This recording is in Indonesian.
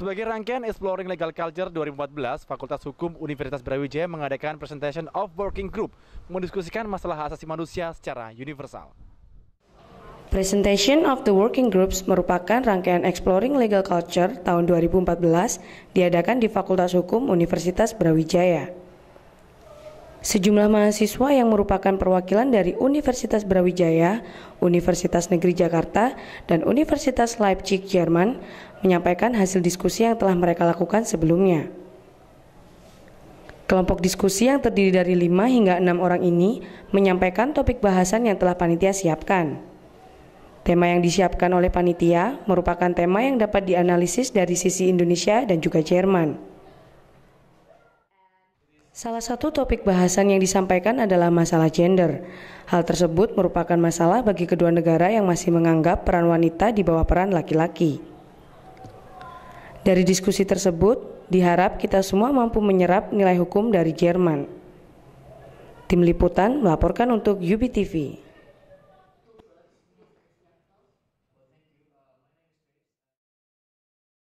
Sebagai rangkaian Exploring Legal Culture 2014, Fakultas Hukum Universitas Brawijaya mengadakan presentation of working group mendiskusikan masalah hak asasi manusia secara universal. Presentation of the Working Groups merupakan rangkaian Exploring Legal Culture tahun 2014 diadakan di Fakultas Hukum Universitas Brawijaya. Sejumlah mahasiswa yang merupakan perwakilan dari Universitas Brawijaya, Universitas Negeri Jakarta, dan Universitas Leipzig, Jerman, menyampaikan hasil diskusi yang telah mereka lakukan sebelumnya. Kelompok diskusi yang terdiri dari 5 hingga 6 orang ini menyampaikan topik bahasan yang telah panitia siapkan. Tema yang disiapkan oleh panitia merupakan tema yang dapat dianalisis dari sisi Indonesia dan juga Jerman. Salah satu topik bahasan yang disampaikan adalah masalah gender. Hal tersebut merupakan masalah bagi kedua negara yang masih menganggap peran wanita di bawah peran laki-laki. Dari diskusi tersebut, diharap kita semua mampu menyerap nilai hukum dari Jerman. Tim liputan melaporkan untuk UBTV.